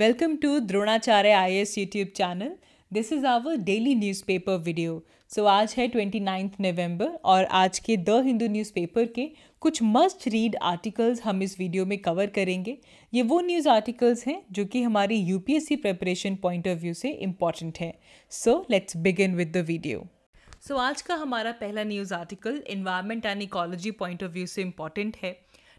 Welcome to Dronacharya YouTube YouTube channel. This is our daily newspaper video. So so, आज है ninth नवम्बर और आज के द हिंदू न्यूज़पेपर के कुछ मस्ट रीड आर्टिकल्स हम इस वीडियो में कवर करेंगे ये वो न्यूज़ आर्टिकल्स हैं जो कि हमारे C preparation point of view से इम्पॉर्टेंट है so let's begin with the video so आज का हमारा पहला news article environment and ecology point of view से इम्पॉर्टेंट है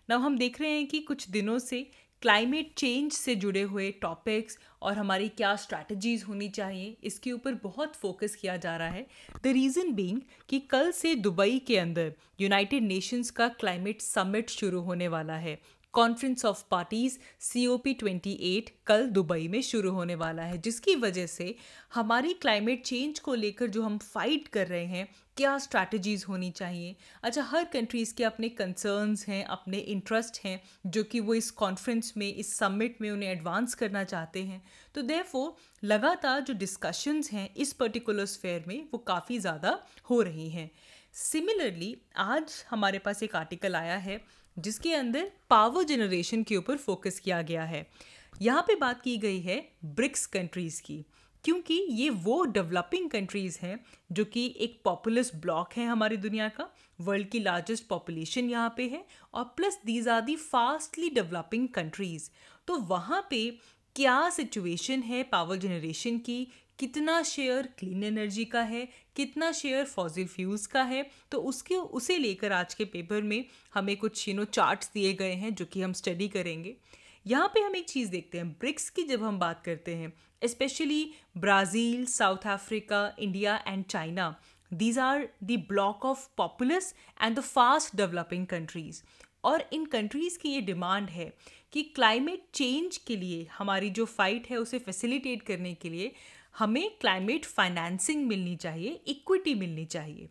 नव हम देख रहे हैं कि कुछ दिनों से क्लाइमेट चेंज से जुड़े हुए टॉपिक्स और हमारी क्या स्ट्रैटेजीज होनी चाहिए इसके ऊपर बहुत फोकस किया जा रहा है द रीज़न बीइंग कि कल से दुबई के अंदर यूनाइटेड नेशंस का क्लाइमेट समिट शुरू होने वाला है conference of parties C O P twenty eight कल दुबई में शुरू होने वाला है जिसकी वजह से हमारी क्लाइमेट चेंज को लेकर जो हम फाइट कर रहे हैं क्या स्ट्रैटेजीज होनी चाहिए अच्छा हर कंट्रीज़ के अपने कंसर्न्स हैं अपने इंटरेस्ट हैं जो कि वो इस कॉन्फ्रेंस में इस समिट में उन्हें एडवांस करना चाहते हैं तो देफो लगातार जो डिस्कशंस हैं इस पर्टिकुलर स्फेयर में वो काफ़ी ज़्यादा हो रही हैं सिमिलरली आज हमारे पास एक आर्टिकल आया है जिसके अंदर पावर जनरेशन के ऊपर फोकस किया गया है यहाँ पे बात की गई है ब्रिक्स कंट्रीज़ की क्योंकि ये वो डेवलपिंग कंट्रीज़ हैं जो कि एक पॉपुलस ब्लॉक है हमारी दुनिया का वर्ल्ड की लार्जेस्ट पॉपुलेशन यहाँ पे है और plus these are the fastly developing countries तो वहाँ पे क्या सिचुएशन है पावर जनरेशन की कितना शेयर क्लीन एनर्जी का है कितना शेयर फॉजिल फ्यूल्स का है तो उसके उसे लेकर आज के पेपर में हमें कुछ यू नो चार्ट्स दिए गए हैं जो कि हम स्टडी करेंगे यहाँ पे हम एक चीज़ देखते हैं ब्रिक्स की जब हम बात करते हैं specially Brazil South Africa India and China these are the block of populous and the fast developing countries और इन कंट्रीज़ की ये डिमांड है कि क्लाइमेट चेंज के लिए हमारी जो फाइट है उसे फैसिलिटेट करने के लिए हमें क्लाइमेट फाइनेंसिंग मिलनी चाहिए इक्विटी मिलनी चाहिए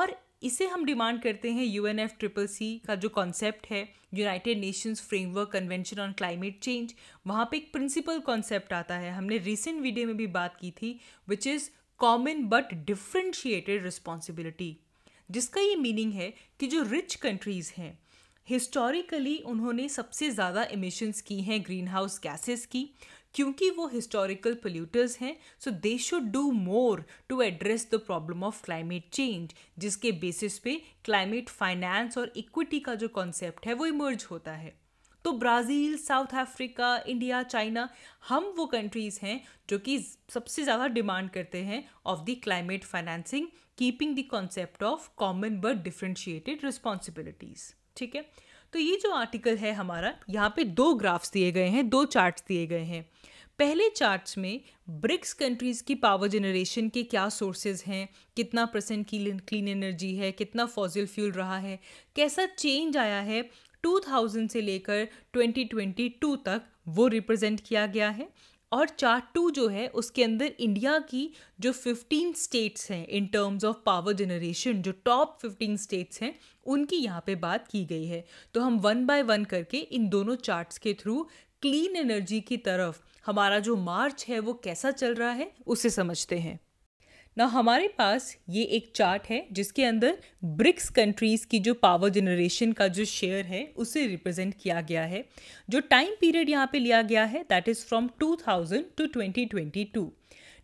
और इसे हम डिमांड करते हैं U N F triple C का जो कॉन्सेप्ट है United Nations framework convention on climate change वहाँ पे एक प्रिंसिपल कॉन्सेप्ट आता है हमने रिसेंट वीडियो में भी बात की थी which is common but differentiated responsibility जिसका ये मीनिंग है कि जो रिच कंट्रीज़ हैं हिस्टोरिकली उन्होंने सबसे ज़्यादा इमिशंस की हैं ग्रीन हाउस गैसेस की क्योंकि वो हिस्टोरिकल पोल्यूटर्स हैं so they should do more to address the problem of climate change जिसके बेसिस पे क्लाइमेट फाइनेंस और इक्विटी का जो कॉन्सेप्ट है वो इमर्ज होता है तो Brazil South Africa India China हम वो कंट्रीज़ हैं जो कि सबसे ज़्यादा डिमांड करते हैं of the climate financing keeping the concept of common but differentiated responsibilities ठीक है तो ये जो आर्टिकल है हमारा यहाँ पे दो ग्राफ्स दिए गए हैं दो चार्ट्स दिए गए हैं पहले चार्ट्स में ब्रिक्स कंट्रीज़ की पावर जनरेशन के क्या सोर्सेज हैं कितना परसेंट की क्लीन एनर्जी है कितना फॉजिल फ्यूल रहा है कैसा चेंज आया है 2000 से लेकर 2022 तक वो रिप्रेजेंट किया गया है और चार्ट टू जो है उसके अंदर इंडिया की जो 15 स्टेट्स हैं in terms of power generation जो टॉप 15 स्टेट्स हैं उनकी यहाँ पे बात की गई है तो हम वन बाय वन करके इन दोनों चार्ट्स के थ्रू क्लीन एनर्जी की तरफ हमारा जो मार्च है वो कैसा चल रहा है उसे समझते हैं ना हमारे पास ये एक चार्ट है जिसके अंदर ब्रिक्स कंट्रीज़ की जो पावर जनरेशन का जो शेयर है उसे रिप्रेजेंट किया गया है जो टाइम पीरियड यहाँ पे लिया गया है that is from 2000 to 2022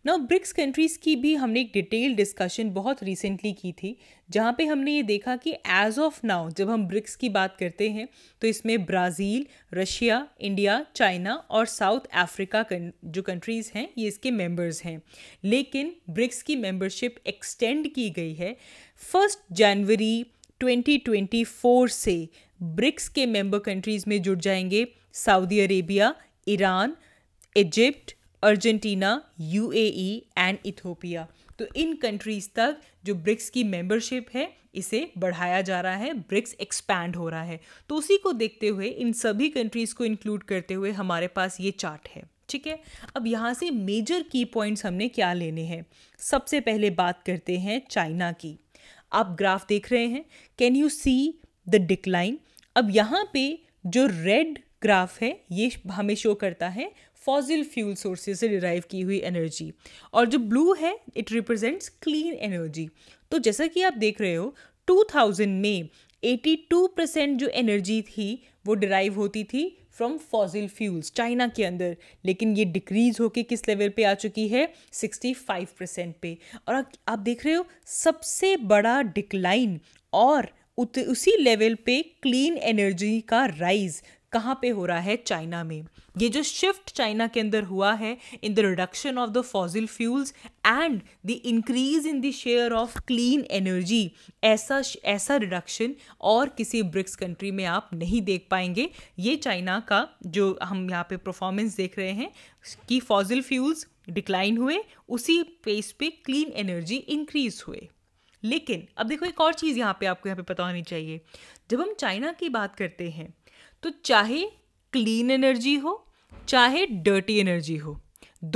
now BRICS countries की भी हमने एक डिटेल डिस्कशन बहुत रिसेंटली की थी जहाँ पे हमने ये देखा कि एज ऑफ नाउ जब हम ब्रिक्स की बात करते हैं तो इसमें ब्राज़ील रशिया इंडिया चाइना और साउथ अफ्रीका जो कंट्रीज़ हैं ये इसके मेंबर्स हैं लेकिन ब्रिक्स की मेंबरशिप एक्सटेंड की गई है फर्स्ट जनवरी 2024 से ब्रिक्स के मेंबर कंट्रीज़ में जुड़ जाएंगे Saudi Arabia Iran Egypt Argentina UAE and Ethiopia तो इन कंट्रीज़ तक जो ब्रिक्स की मेंबरशिप है इसे बढ़ाया जा रहा है ब्रिक्स एक्सपैंड हो रहा है तो उसी को देखते हुए इन सभी कंट्रीज़ को इंक्लूड करते हुए हमारे पास ये चार्ट है ठीक है अब यहाँ से मेजर की पॉइंट्स हमने क्या लेने हैं सबसे पहले बात करते हैं चाइना की आप ग्राफ देख रहे हैं can you see the decline अब यहाँ पे जो रेड ग्राफ है ये हमें शो करता है फॉजिल फ्यूल सोर्सेज से डिराइव की हुई एनर्जी और जो ब्लू है इट रिप्रेजेंट्स क्लीन एनर्जी तो जैसा कि आप देख रहे हो 2000 में 82 परसेंट जो एनर्जी थी वो डिराइव होती थी फ्रॉम फॉजिल फ्यूल्स चाइना के अंदर लेकिन ये डिक्रीज होके किस लेवल पे आ चुकी है 65 परसेंट पे और आप देख रहे हो सबसे बड़ा डिक्लाइन और उत, उसी लेवल पे क्लीन एनर्जी का राइज कहाँ पे हो रहा है चाइना में ये जो शिफ्ट चाइना के अंदर हुआ है in the reduction of the fossil fuels and the increase in the share of clean energy ऐसा ऐसा रिडक्शन और किसी ब्रिक्स कंट्री में आप नहीं देख पाएंगे ये चाइना का जो हम यहाँ पे परफॉर्मेंस देख रहे हैं कि फॉजिल फ्यूल्स डिक्लाइन हुए उसी पेस पे क्लीन एनर्जी इंक्रीज हुए लेकिन अब देखो एक और चीज़ यहाँ पे आपको यहाँ पे पता होनी चाहिए जब हम चाइना की बात करते हैं तो चाहे क्लीन एनर्जी हो चाहे डर्टी एनर्जी हो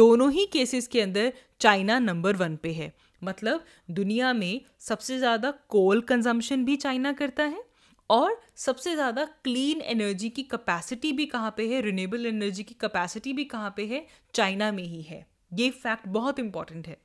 दोनों ही केसेस के अंदर चाइना नंबर वन पे है मतलब दुनिया में सबसे ज़्यादा कोल कंजम्पशन भी चाइना करता है और सबसे ज़्यादा क्लीन एनर्जी की कैपेसिटी भी कहाँ पे है रिन्यूएबल एनर्जी की कैपेसिटी भी कहाँ पे है चाइना में ही है ये फैक्ट बहुत इंपॉर्टेंट है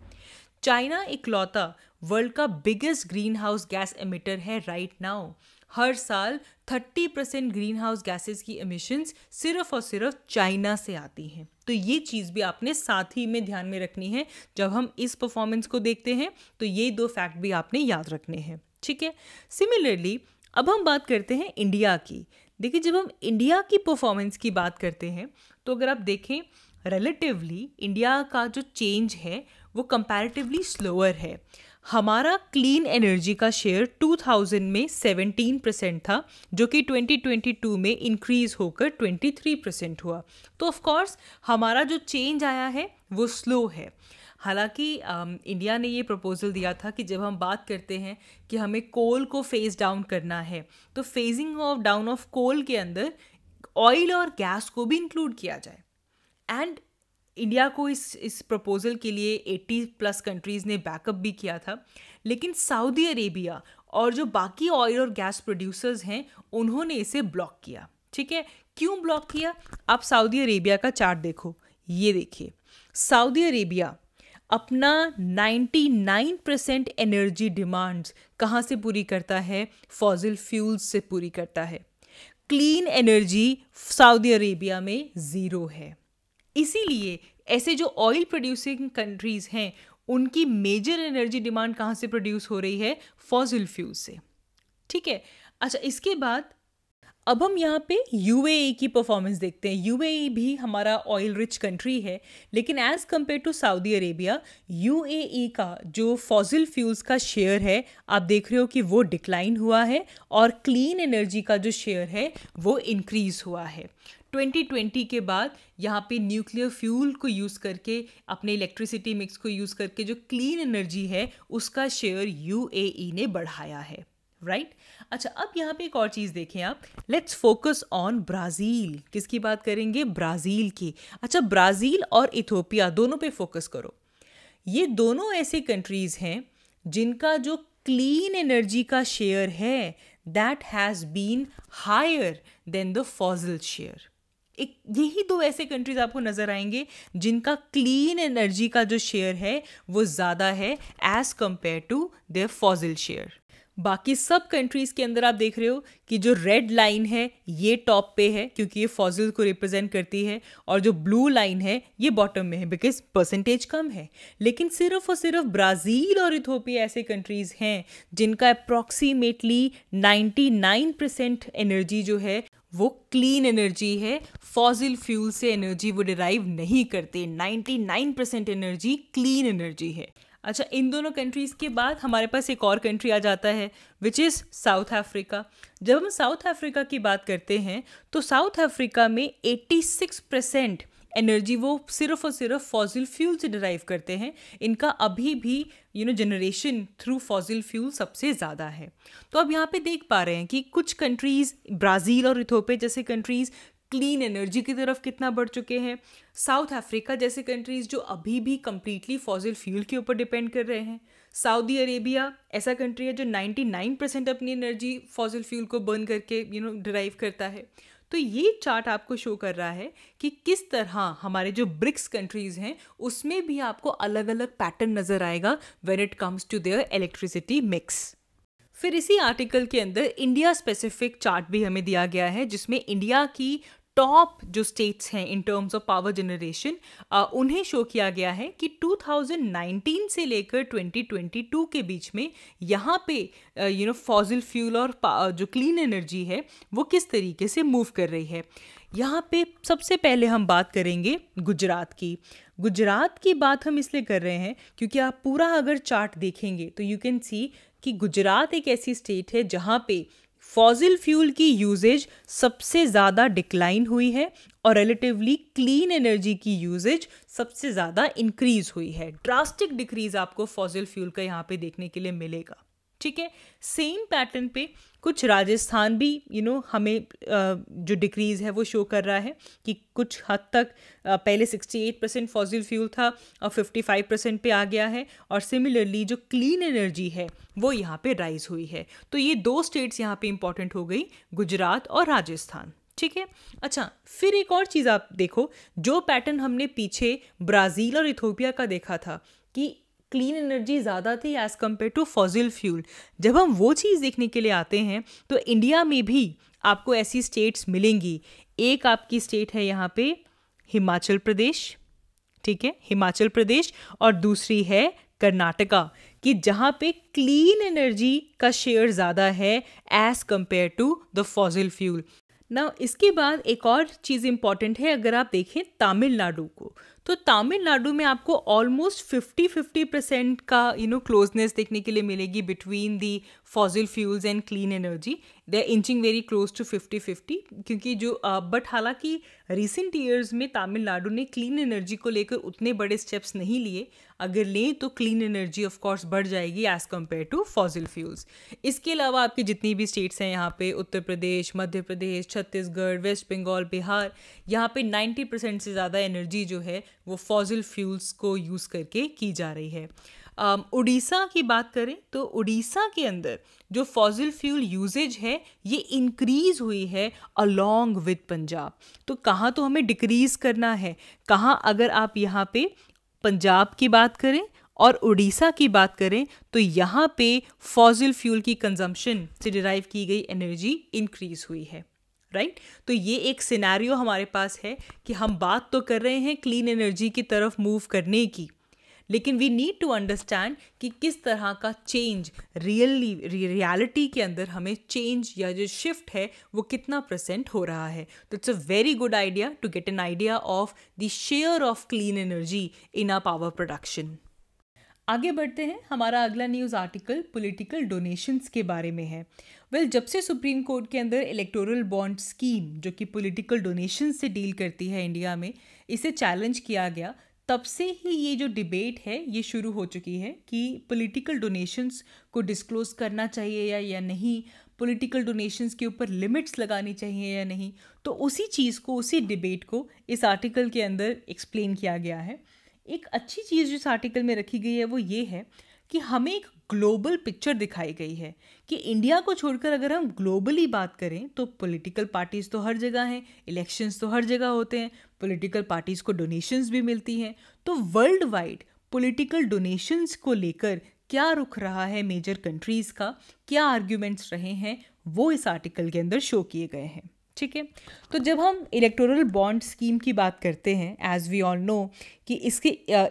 चाइना इकलौता वर्ल्ड का biggest greenhouse gas emitter है राइट नाउ हर साल 30 परसेंट ग्रीन हाउस गैसेज की एमिशंस सिर्फ और सिर्फ चाइना से आती हैं तो ये चीज़ भी आपने साथ ही में ध्यान में रखनी है जब हम इस परफॉर्मेंस को देखते हैं तो ये दो फैक्ट भी आपने याद रखने हैं ठीक है सिमिलरली अब हम बात करते हैं इंडिया की देखिए जब हम इंडिया की परफॉर्मेंस की बात करते हैं तो अगर आप देखें रिलेटिवली इंडिया का जो चेंज है वो कंपैरेटिवली स्लोअर है हमारा क्लीन एनर्जी का शेयर 2000 में 17 परसेंट था जो कि 2022 में इंक्रीज होकर 23 परसेंट हुआ तो ऑफ कोर्स हमारा जो चेंज आया है वो स्लो है हालांकि इंडिया ने ये प्रपोज़ल दिया था कि जब हम बात करते हैं कि हमें कोल को फेज़ डाउन करना है तो phasing of down of coal के अंदर ऑयल और गैस को भी इंक्लूड किया जाए एंड इंडिया को इस इस प्रपोज़ल के लिए 80 प्लस कंट्रीज़ ने बैकअप भी किया था लेकिन सऊदी अरेबिया और जो बाकी ऑयल और गैस प्रोड्यूसर्स हैं उन्होंने इसे ब्लॉक किया ठीक है क्यों ब्लॉक किया आप सऊदी अरेबिया का चार्ट देखो ये देखिए सऊदी अरेबिया अपना 99 परसेंट एनर्जी डिमांड्स कहाँ से पूरी करता है फॉजिल फ्यूल्स से पूरी करता है क्लीन एनर्जी सऊदी अरेबिया में ज़ीरो है इसीलिए ऐसे जो ऑयल प्रोड्यूसिंग कंट्रीज़ हैं उनकी मेजर एनर्जी डिमांड कहाँ से प्रोड्यूस हो रही है फॉसिल फ्यूल से ठीक है अच्छा इसके बाद अब हम यहाँ पे यू e की परफॉर्मेंस देखते हैं यू e भी हमारा ऑयल रिच कंट्री है लेकिन as compare to Saudi Arabia U का जो फॉसिल फ्यूल्स का शेयर है आप देख रहे हो कि वो डिक्लाइन हुआ है और क्लीन एनर्जी का जो शेयर है वो इंक्रीज़ हुआ है 2020 के बाद यहाँ पे न्यूक्लियर फ्यूल को यूज़ करके अपने इलेक्ट्रिसिटी मिक्स को यूज़ करके जो क्लीन एनर्जी है उसका शेयर यू ने बढ़ाया है राइट right? अच्छा अब यहाँ पे एक और चीज़ देखें आप लेट्स फोकस ऑन ब्राज़ील किसकी बात करेंगे ब्राज़ील की अच्छा ब्राज़ील और इथोपिया दोनों पे फोकस करो ये दोनों ऐसे कंट्रीज़ हैं जिनका जो क्लीन एनर्जी का शेयर है that has been higher than the fossil share एक यही दो ऐसे कंट्रीज आपको नज़र आएंगे जिनका क्लीन एनर्जी का जो शेयर है वो ज़्यादा है as compare to their fossil share बाकी सब कंट्रीज़ के अंदर आप देख रहे हो कि जो रेड लाइन है ये टॉप पे है क्योंकि ये फॉजिल को रिप्रेजेंट करती है और जो ब्लू लाइन है ये बॉटम में है बिकॉज परसेंटेज कम है लेकिन सिर्फ और सिर्फ ब्राज़ील और इथोपिया ऐसे कंट्रीज़ हैं जिनका अप्रॉक्सीमेटली 99 परसेंट एनर्जी जो है वो क्लीन एनर्जी है फॉजिल फ्यूल से एनर्जी वो डिराइव नहीं करते 99 परसेंट एनर्जी क्लीन एनर्जी है अच्छा इन दोनों कंट्रीज़ के बाद हमारे पास एक और कंट्री आ जाता है विच इज़ साउथ अफ्रीका जब हम साउथ अफ्रीका की बात करते हैं तो साउथ अफ्रीका में 86 परसेंट एनर्जी वो सिर्फ और सिर्फ फॉसिल फ्यूल से डिराइव करते हैं इनका अभी भी you know generation through fossil fuel सबसे ज़्यादा है तो अब यहाँ पे देख पा रहे हैं कि कुछ कंट्रीज़ ब्राज़ील और इथोपे जैसे कंट्रीज़ क्लीन एनर्जी की तरफ कितना बढ़ चुके हैं साउथ अफ्रीका जैसे कंट्रीज़ जो अभी भी कम्प्लीटली फॉसिल फ्यूल के ऊपर डिपेंड कर रहे हैं सऊदी अरेबिया ऐसा कंट्री है जो 99 परसेंट अपनी एनर्जी फॉसिल फ्यूल को बर्न करके यू नो डिराइव करता है तो ये चार्ट आपको शो कर रहा है कि किस तरह हमारे जो ब्रिक्स कंट्रीज़ हैं उसमें भी आपको अलग अलग पैटर्न नज़र आएगा when it comes to their electricity mix फिर इसी आर्टिकल के अंदर इंडिया स्पेसिफिक चार्ट भी हमें दिया गया है जिसमें इंडिया की टॉप जो स्टेट्स हैं in terms of power generation उन्हें शो किया गया है कि 2019 से लेकर 2022 के बीच में यहाँ पे यू नो फॉजिल फ्यूल और जो क्लीन एनर्जी है वो किस तरीके से मूव कर रही है यहाँ पे सबसे पहले हम बात करेंगे गुजरात की गुजरात की बात हम इसलिए कर रहे हैं क्योंकि आप पूरा अगर चार्ट देखेंगे तो यू कैन सी कि गुजरात एक ऐसी स्टेट है जहाँ पे फॉजिल फ्यूल की यूजेज सबसे ज़्यादा डिक्लाइन हुई है और रिलेटिवली क्लीन एनर्जी की यूजेज सबसे ज़्यादा इंक्रीज हुई है ड्रास्टिक डिक्रीज आपको फॉजिल फ्यूल का यहाँ पे देखने के लिए मिलेगा ठीक है सेम पैटर्न पे कुछ राजस्थान भी यू नो हमें जो डिक्रीज़ है वो शो कर रहा है कि कुछ हद तक पहले 68 परसेंट फॉसिल फ्यूल था और 55 परसेंट पे आ गया है और सिमिलरली जो क्लीन एनर्जी है वो यहाँ पे राइज हुई है तो ये दो स्टेट्स यहाँ पे इंपॉर्टेंट हो गई गुजरात और राजस्थान ठीक है अच्छा फिर एक और चीज़ आप देखो जो पैटर्न हमने पीछे ब्राज़ील और इथोपिया का देखा था कि क्लीन एनर्जी ज़्यादा थी as compare to fossil fuel जब हम वो चीज़ देखने के लिए आते हैं तो इंडिया में भी आपको ऐसी स्टेट्स मिलेंगी एक आपकी स्टेट है यहाँ पे हिमाचल प्रदेश ठीक है हिमाचल प्रदेश और दूसरी है कर्नाटका कि जहाँ पे क्लीन एनर्जी का शेयर ज़्यादा है as compare to the fossil fuel ना इसके बाद एक और चीज़ इम्पॉर्टेंट है अगर आप देखें तमिलनाडु को तो तमिलनाडु में आपको ऑलमोस्ट 50-50 परसेंट का यू नो क्लोजनेस देखने के लिए मिलेगी between the fossil fuels and clean energy they are inching very close to fifty fifty क्योंकि जो बट हालांकि रिसेंट ईयर्स में तमिलनाडु ने क्लीन एनर्जी को लेकर उतने बड़े स्टेप्स नहीं लिए अगर लें तो क्लीन एनर्जी ऑफकोर्स बढ़ जाएगी as compare to fossil fuels इसके अलावा आपकी जितनी भी स्टेट्स हैं यहाँ पे उत्तर प्रदेश मध्य प्रदेश छत्तीसगढ़ वेस्ट बंगाल बिहार यहाँ पे नाइन्टी परसेंट से ज़्यादा एनर्जी जो है वो फॉजिल फ्यूल्स को यूज़ करके की जा रही है उड़ीसा um, की बात करें तो उड़ीसा के अंदर जो फॉजिल फ्यूल यूजेज है ये इंक्रीज़ हुई है अलोंग विद पंजाब तो कहाँ तो हमें डिक्रीज़ करना है कहाँ अगर आप यहाँ पे पंजाब की बात करें और उड़ीसा की बात करें तो यहाँ पे फॉजिल फ्यूल की कंजम्पशन से डिराइव की गई एनर्जी इंक्रीज़ हुई है राइट right? तो ये एक सिनेरियो हमारे पास है कि हम बात तो कर रहे हैं क्लीन एनर्जी की तरफ मूव करने की लेकिन वी नीड टू अंडरस्टैंड कि किस तरह का चेंज रियली रियलिटी के अंदर हमें चेंज या जो शिफ्ट है वो कितना परसेंट हो रहा है तो it's a very good idea to get an idea of the share of clean energy in a power production आगे बढ़ते हैं हमारा अगला न्यूज़ आर्टिकल पॉलिटिकल डोनेशंस के बारे में है वेल well, जब से सुप्रीम कोर्ट के अंदर इलेक्टोरल बॉन्ड स्कीम जो कि पॉलिटिकल डोनेशंस से डील करती है इंडिया में इसे चैलेंज किया गया तब से ही ये जो डिबेट है ये शुरू हो चुकी है कि पॉलिटिकल डोनेशंस को डिस्क्लोज करना चाहिए या या नहीं पॉलिटिकल डोनेशंस के ऊपर लिमिट्स लगानी चाहिए या नहीं तो उसी चीज़ को उसी डिबेट को इस आर्टिकल के अंदर एक्सप्लेन किया गया है एक अच्छी चीज़ जो इस आर्टिकल में रखी गई है वो ये है कि हमें एक ग्लोबल पिक्चर दिखाई गई है कि इंडिया को छोड़कर अगर हम ग्लोबली बात करें तो पॉलिटिकल पार्टीज़ तो हर जगह हैं इलेक्शंस तो हर जगह होते हैं पॉलिटिकल पार्टीज़ को डोनेशंस भी मिलती हैं तो वर्ल्ड वाइड पॉलिटिकल डोनेशंस को लेकर क्या रुख रहा है मेजर कंट्रीज़ का क्या आर्ग्यूमेंट्स रहे हैं वो इस आर्टिकल के अंदर शो किए गए हैं ठीक है तो जब हम इलेक्टोरल बॉन्ड स्कीम की बात करते हैं एज वी ऑल नो कि इसके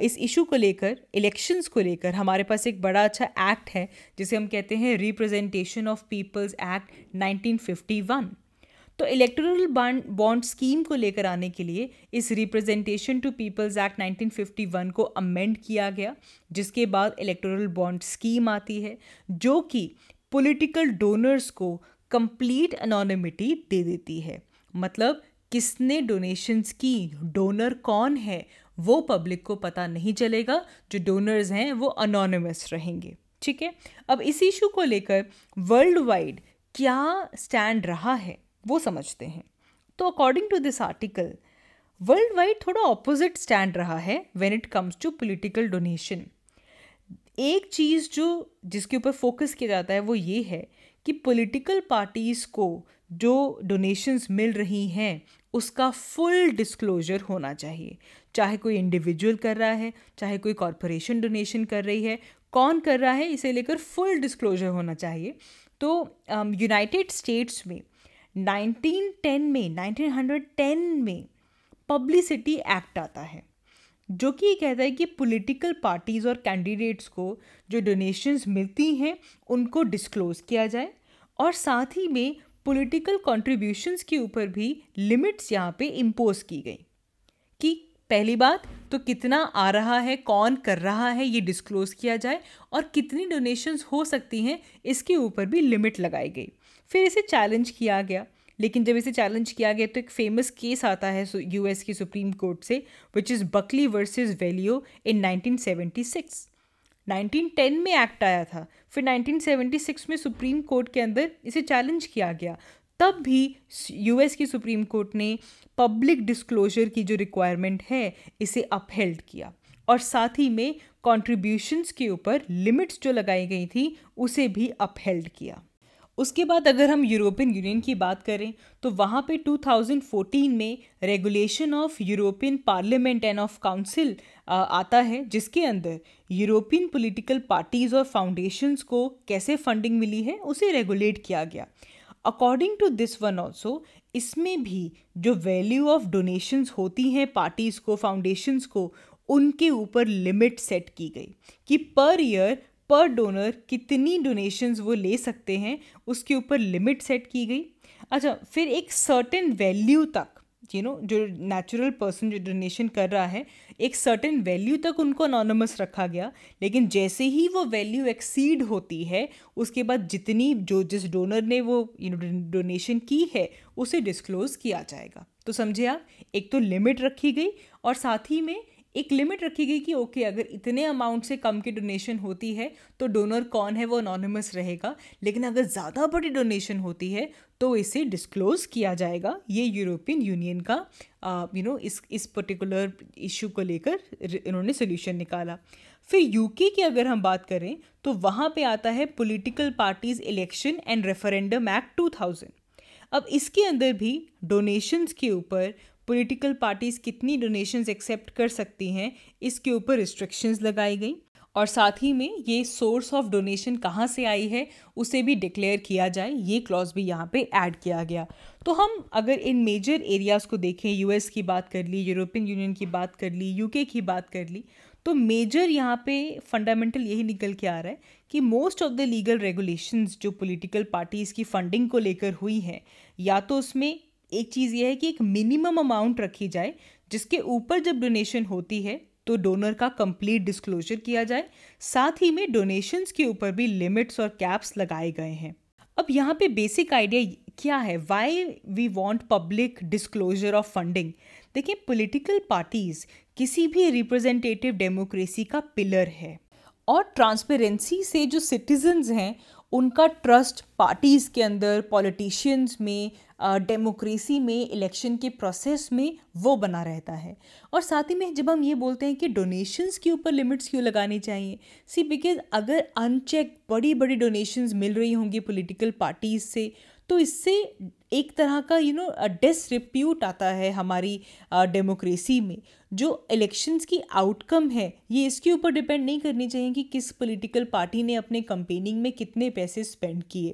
इस इशू को लेकर इलेक्शंस को लेकर हमारे पास एक बड़ा अच्छा एक्ट है जिसे हम कहते हैं रिप्रेजेंटेशन ऑफ पीपल्स एक्ट 1951 तो इलेक्टोरल बॉन्ड स्कीम को लेकर आने के लिए इस रिप्रेजेंटेशन टू पीपल्स एक्ट 1951 को अमेंड किया गया जिसके बाद इलेक्टोरल बॉन्ड स्कीम आती है जो कि पॉलिटिकल डोनर्स को कंप्लीट अनोनिमिटी दे देती है मतलब किसने डोनेशंस की डोनर कौन है वो पब्लिक को पता नहीं चलेगा जो डोनर्स हैं वो अनोनिमस रहेंगे ठीक है अब इस इशू को लेकर वर्ल्ड वाइड क्या स्टैंड रहा है वो समझते हैं तो according to this article worldwide थोड़ा ऑपोजिट स्टैंड रहा है when it comes to political donation एक चीज़ जो जिसके ऊपर फोकस किया जाता है वो ये है कि पॉलिटिकल पार्टीज़ को जो डोनेशंस मिल रही हैं उसका फुल डिस्क्लोजर होना चाहिए चाहे कोई इंडिविजुअल कर रहा है चाहे कोई कॉरपोरेशन डोनेशन कर रही है कौन कर रहा है इसे लेकर फुल डिस्क्लोजर होना चाहिए तो यूनाइटेड um, स्टेट्स में 1910 में 1910 में पब्लिसिटी एक्ट आता है जो कि ये कहता है कि पॉलिटिकल पार्टीज़ और कैंडिडेट्स को जो डोनेशंस मिलती हैं उनको डिस्क्लोज़ किया जाए और साथ ही में पॉलिटिकल कंट्रीब्यूशंस के ऊपर भी लिमिट्स यहाँ पे इम्पोज की गई कि पहली बात तो कितना आ रहा है कौन कर रहा है ये डिस्क्लोज़ किया जाए और कितनी डोनेशंस हो सकती हैं इसके ऊपर भी लिमिट लगाई गई फिर इसे चैलेंज किया गया लेकिन जब इसे चैलेंज किया गया तो एक फेमस केस आता है यूएस की सुप्रीम कोर्ट से which is Buckley versus Valeo in 1976 1910 में एक्ट आया था फिर 1976 में सुप्रीम कोर्ट के अंदर इसे चैलेंज किया गया तब भी यूएस की सुप्रीम कोर्ट ने पब्लिक डिस्क्लोजर की जो रिक्वायरमेंट है इसे अपहेल्ड किया और साथ ही में कॉन्ट्रीब्यूशंस के ऊपर लिमिट्स जो लगाई गई थी उसे भी अपहेल्ड किया उसके बाद अगर हम यूरोपियन यूनियन की बात करें तो वहाँ पे 2014 में regulation of European Parliament and of Council आता है जिसके अंदर यूरोपियन पॉलिटिकल पार्टीज़ और फाउंडेशंस को कैसे फंडिंग मिली है उसे रेगुलेट किया गया according to this one also इसमें भी जो वैल्यू ऑफ डोनेशंस होती हैं पार्टीज़ को फाउंडेशंस को उनके ऊपर लिमिट सेट की गई कि पर ईयर पर डोनर कितनी डोनेशंस वो ले सकते हैं उसके ऊपर लिमिट सेट की गई अच्छा फिर एक सर्टेन वैल्यू तक यू नो जो नेचुरल पर्सन जो डोनेशन कर रहा है एक सर्टेन वैल्यू तक उनको अनोनमस रखा गया लेकिन जैसे ही वो वैल्यू एक्सीड होती है उसके बाद जितनी जो जिस डोनर ने वो यू नो डोनेशन की है उसे डिस्क्लोज किया जाएगा तो समझे आप एक तो लिमिट रखी गई और साथ ही में एक लिमिट रखी गई कि ओके अगर इतने अमाउंट से कम की डोनेशन होती है तो डोनर कौन है वो अनोनमस रहेगा लेकिन अगर ज़्यादा बड़ी डोनेशन होती है तो इसे डिस्क्लोज़ किया जाएगा ये यूरोपियन यूनियन का यू नो इस इस पर्टिकुलर इशू को लेकर इन्होंने सोल्यूशन निकाला फिर यूके की अगर हम बात करें तो वहाँ पे आता है political parties election and referendum act 2000 अब इसके अंदर भी डोनेशंस के ऊपर पॉलिटिकल पार्टीज कितनी डोनेशंस एक्सेप्ट कर सकती हैं इसके ऊपर रिस्ट्रिक्शंस लगाई गई और साथ ही में ये सोर्स ऑफ डोनेशन कहाँ से आई है उसे भी डिक्लेयर किया जाए ये क्लॉज भी यहाँ पे ऐड किया गया तो हम अगर इन मेजर एरियाज़ को देखें यूएस की बात कर ली यूरोपियन यूनियन की बात कर ली यूके की बात कर ली तो मेजर यहाँ पे फंडामेंटल यही निकल के आ रहा है कि most of the legal regulations जो पॉलिटिकल पार्टीज़ की फंडिंग को लेकर हुई हैं या तो उसमें एक चीज़ यह है कि एक मिनिमम अमाउंट रखी जाए जिसके ऊपर जब डोनेशन होती है तो डोनर का कंप्लीट डिस्क्लोजर किया जाए साथ ही में डोनेशंस के ऊपर भी लिमिट्स और कैप्स लगाए गए हैं अब यहाँ पे बेसिक आइडिया क्या है why we want public disclosure of funding देखिए पोलिटिकल पार्टीज किसी भी रिप्रेजेंटेटिव डेमोक्रेसी का पिलर है और ट्रांसपेरेंसी से जो सिटीजन्स हैं उनका ट्रस्ट पार्टीज़ के अंदर पॉलिटिशियंस में डेमोक्रेसी में इलेक्शन के प्रोसेस में वो बना रहता है और साथ ही में जब हम ये बोलते हैं कि डोनेशंस के ऊपर लिमिट्स क्यों लगानी चाहिए सी बिकॉज अगर अनचेक बड़ी बड़ी डोनेशंस मिल रही होंगी पॉलिटिकल पार्टीज़ से तो इससे एक तरह का यू नो डिसरिप्यूट आता है हमारी डेमोक्रेसी में जो इलेक्शंस की आउटकम है ये इसके ऊपर डिपेंड नहीं करनी चाहिए कि किस पॉलिटिकल पार्टी ने अपने कंपेनिंग में कितने पैसे स्पेंड किए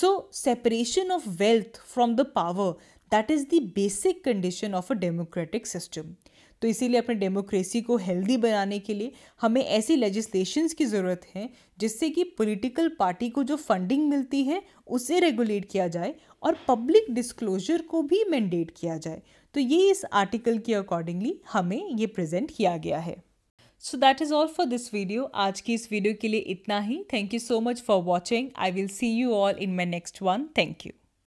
so separation of wealth from the power that is the basic condition of a democratic system तो इसीलिए अपने डेमोक्रेसी को हेल्दी बनाने के लिए हमें ऐसी लेजिस्लेशंस की ज़रूरत है जिससे कि पॉलिटिकल पार्टी को जो फंडिंग मिलती है उसे रेगुलेट किया जाए और पब्लिक डिस्क्लोजर को भी मैंडेट किया जाए तो ये इस आर्टिकल के अकॉर्डिंगली हमें ये प्रेजेंट किया गया है so that is all for this video आज की इस वीडियो के लिए इतना ही thank you so much for watching I will see you all in my next one thank you